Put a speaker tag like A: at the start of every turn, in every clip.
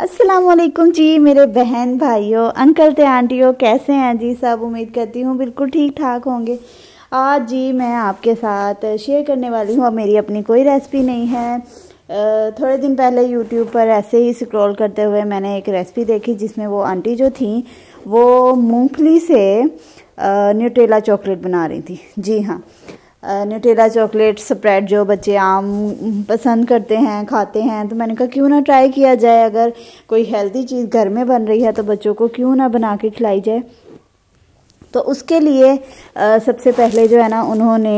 A: असलकुम जी मेरे बहन भाइयों अंकल ते आंटियों कैसे हैं जी सब उम्मीद करती हूँ बिल्कुल ठीक ठाक होंगे आज जी मैं आपके साथ शेयर करने वाली हूँ अब मेरी अपनी कोई रेसिपी नहीं है थोड़े दिन पहले यूट्यूब पर ऐसे ही स्क्रॉल करते हुए मैंने एक रेसिपी देखी जिसमें वो आंटी जो थी वो मूंगफली से न्यूट्रेला चॉकलेट बना रही थी जी हाँ न्यूटेला चॉकलेट स्प्रेड जो बच्चे आम पसंद करते हैं खाते हैं तो मैंने कहा क्यों ना ट्राई किया जाए अगर कोई हेल्दी चीज़ घर में बन रही है तो बच्चों को क्यों ना बना के खिलाई जाए तो उसके लिए आ, सबसे पहले जो है ना उन्होंने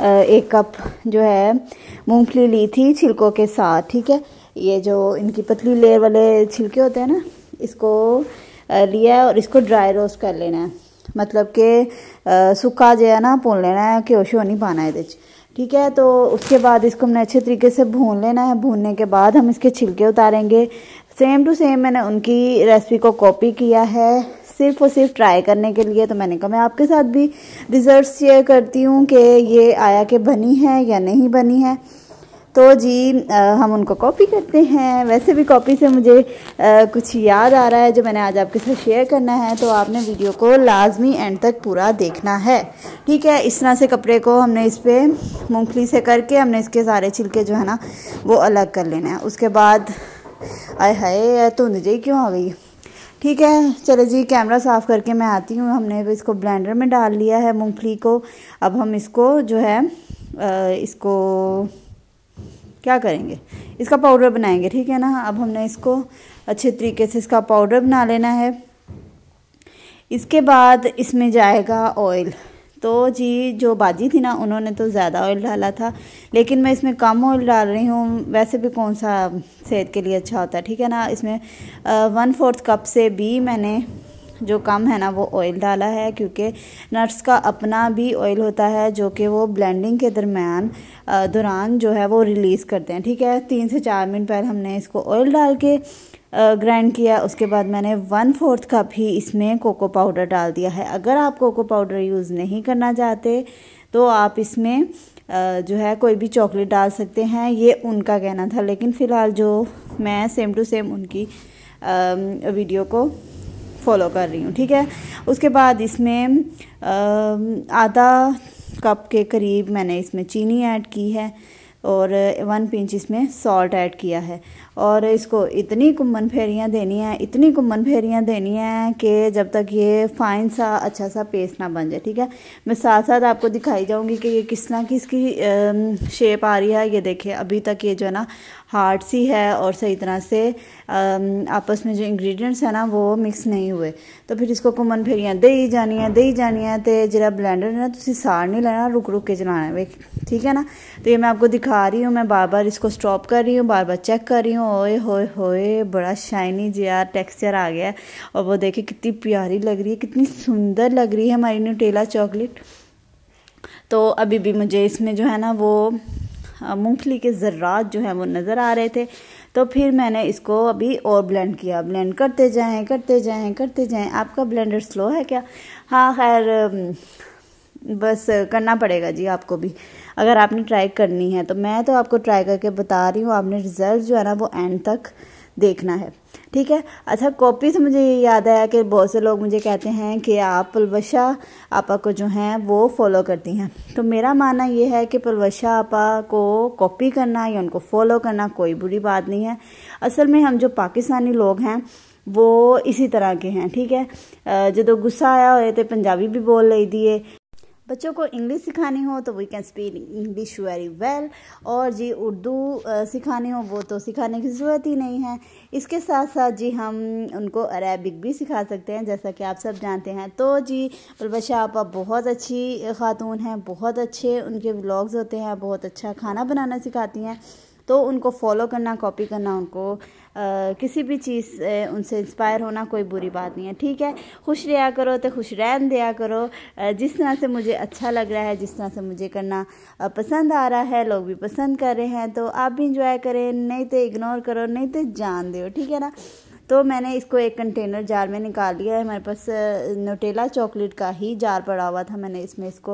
A: आ, एक कप जो है मूंगफली ली थी छिलकों के साथ ठीक है ये जो इनकी पतली लेयर वाले छिलके होते हैं ना इसको लिया और इसको ड्राई रोस्ट कर लेना है मतलब के सूखा जो है ना भून लेना है घ्यो श्यो नहीं पाना है ठीक है तो उसके बाद इसको हमने अच्छे तरीके से भून लेना है भूनने के बाद हम इसके छिलके उतारेंगे सेम टू सेम मैंने उनकी रेसिपी को कॉपी किया है सिर्फ और सिर्फ ट्राई करने के लिए तो मैंने कहा मैं आपके साथ भी रिजल्ट शेयर करती हूँ कि ये आया कि बनी है या नहीं बनी है तो जी आ, हम उनको कॉपी करते हैं वैसे भी कॉपी से मुझे आ, कुछ याद आ रहा है जो मैंने आज आपके साथ शेयर करना है तो आपने वीडियो को लाजमी एंड तक पूरा देखना है ठीक है इस तरह से कपड़े को हमने इस पर मूँगफली से करके हमने इसके सारे छिलके जो है ना वो अलग कर लेना है उसके बाद आए हाय तो जी क्यों आ गई ठीक है चलो जी कैमरा साफ़ करके मैं आती हूँ हमने इसको ब्लेंडर में डाल लिया है मूँगफली को अब हम इसको जो है इसको क्या करेंगे इसका पाउडर बनाएंगे ठीक है ना अब हमने इसको अच्छे तरीके से इसका पाउडर बना लेना है इसके बाद इसमें जाएगा ऑयल तो जी जो बाजी थी ना उन्होंने तो ज़्यादा ऑयल डाला था लेकिन मैं इसमें कम ऑयल डाल रही हूँ वैसे भी कौन सा सेहत के लिए अच्छा होता है ठीक है ना इसमें वन फोर्थ कप से भी मैंने जो कम है ना वो ऑयल डाला है क्योंकि नट्स का अपना भी ऑयल होता है जो कि वो ब्लेंडिंग के दरमियान दौरान जो है वो रिलीज़ करते हैं ठीक है तीन से चार मिनट पहले हमने इसको ऑयल डाल के ग्राइंड किया उसके बाद मैंने वन फोर्थ कप ही इसमें कोको पाउडर डाल दिया है अगर आप कोको पाउडर यूज़ नहीं करना चाहते तो आप इसमें जो है कोई भी चॉकलेट डाल सकते हैं ये उनका कहना था लेकिन फ़िलहाल जो मैं सेम टू सेम उनकी वीडियो को फॉलो कर रही हूँ ठीक है उसके बाद इसमें आधा कप के करीब मैंने इसमें चीनी ऐड की है और वन पिंच इसमें सॉल्ट ऐड किया है और इसको इतनी कुम्बन फेरियाँ देनी है इतनी कुम्बन फेरियाँ देनी है कि जब तक ये फाइन सा अच्छा सा पेस्ट ना बन जाए ठीक है मैं साथ साथ आपको दिखाई जाऊँगी कि ये किस ना किसकी शेप आ रही है ये देखिए अभी तक ये जो है ना हार्ड सी है और सही तरह से आपस में जो इंग्रेडिएंट्स है ना वो मिक्स नहीं हुए तो फिर इसको कुमन फेरियाँ दे ही जानी है दे ही जानी है तो जरा ब्लैंडर है ना तो सार नहीं लेना रुक रुक के चलाना है ठीक है ना तो ये मैं आपको दिखा खा रही हूँ मैं बार बार इसको स्टॉप कर रही हूँ बार बार चेक कर रही हूँ ओए होए होए बड़ा शाइनी जिया टेक्सचर आ गया और वो देखे कितनी प्यारी लग रही है कितनी सुंदर लग रही है हमारी न्यूटेला चॉकलेट तो अभी भी मुझे इसमें जो है ना वो मूंगफली के ज़र्रात जो है वो नज़र आ रहे थे तो फिर मैंने इसको अभी और ब्लेंड किया ब्लेंड करते जाएं करते जाएं करते जाएं आपका ब्लेंडर स्लो है क्या हाँ खैर बस करना पड़ेगा जी आपको भी अगर आपने ट्राई करनी है तो मैं तो आपको ट्राई करके बता रही हूँ आपने रिजल्ट जो है ना वो एंड तक देखना है ठीक है अच्छा कॉपी से मुझे ये याद आया कि बहुत से लोग मुझे कहते हैं कि आप पुलवशा आपा को जो हैं वो फॉलो करती हैं तो मेरा मानना ये है कि पुलवशा आपा को कॉपी करना या उनको फॉलो करना कोई बुरी बात नहीं है असल में हम जो पाकिस्तानी लोग हैं वो इसी तरह के हैं ठीक है जो गुस्सा आया हो तो पंजाबी भी बोल रही थी बच्चों को इंग्लिश सिखानी हो तो we can speak English very well और जी उर्दू सिखानी हो वो तो सिखाने की ज़रूरत ही नहीं है इसके साथ साथ जी हम उनको अरेबिक भी सिखा सकते हैं जैसा कि आप सब जानते हैं तो जी बलबशा आप बहुत अच्छी ख़ातून हैं बहुत अच्छे उनके ब्लॉग्स होते हैं बहुत अच्छा खाना बनाना सिखाती हैं तो उनको फॉलो करना कॉपी करना उनको आ, किसी भी चीज़ उनसे इंस्पायर होना कोई बुरी बात नहीं है ठीक है खुश रहा करो तो खुश रहन दिया करो जिस तरह से मुझे अच्छा लग रहा है जिस तरह से मुझे करना पसंद आ रहा है लोग भी पसंद कर रहे हैं तो आप भी इंजॉय करें नहीं तो इग्नोर करो नहीं तो जान दो ठीक है ना तो मैंने इसको एक कंटेनर जार में निकाल लिया है हमारे पास नोटेला चॉकलेट का ही जार पड़ा हुआ था मैंने इसमें इसको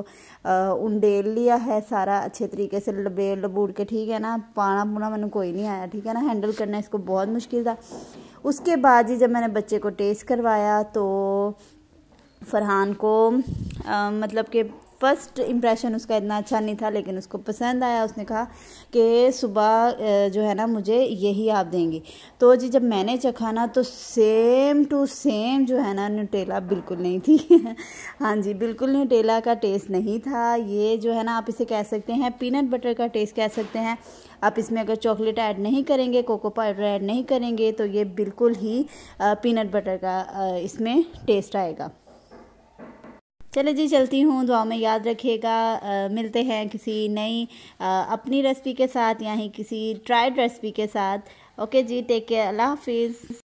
A: उंडेल लिया है सारा अच्छे तरीके से लबेल लबूड़ के ठीक है ना पाना पुना मैंने कोई नहीं आया ठीक है ना हैंडल करना इसको बहुत मुश्किल था उसके बाद ही जब मैंने बच्चे को टेस्ट करवाया तो फरहान को आ, मतलब कि फर्स्ट इम्प्रेशन उसका इतना अच्छा नहीं था लेकिन उसको पसंद आया उसने कहा कि सुबह जो है ना मुझे यही आप देंगे तो जी जब मैंने चखा ना तो सेम टू सेम जो है ना न्यूटेला बिल्कुल नहीं थी हाँ जी बिल्कुल न्यूटेला का टेस्ट नहीं था ये जो है ना आप इसे कह सकते हैं पीनट बटर का टेस्ट कह सकते हैं आप इसमें अगर चॉकलेट ऐड नहीं करेंगे कोको पाउडर ऐड नहीं करेंगे तो ये बिल्कुल ही पीनट बटर का इसमें टेस्ट आएगा चले जी चलती हूँ दुआ में याद रखिएगा मिलते हैं किसी नई अपनी रेसिपी के साथ या ही किसी ट्राइड रेसिपी के साथ ओके जी टेक केयर अल्लाह हाफिज़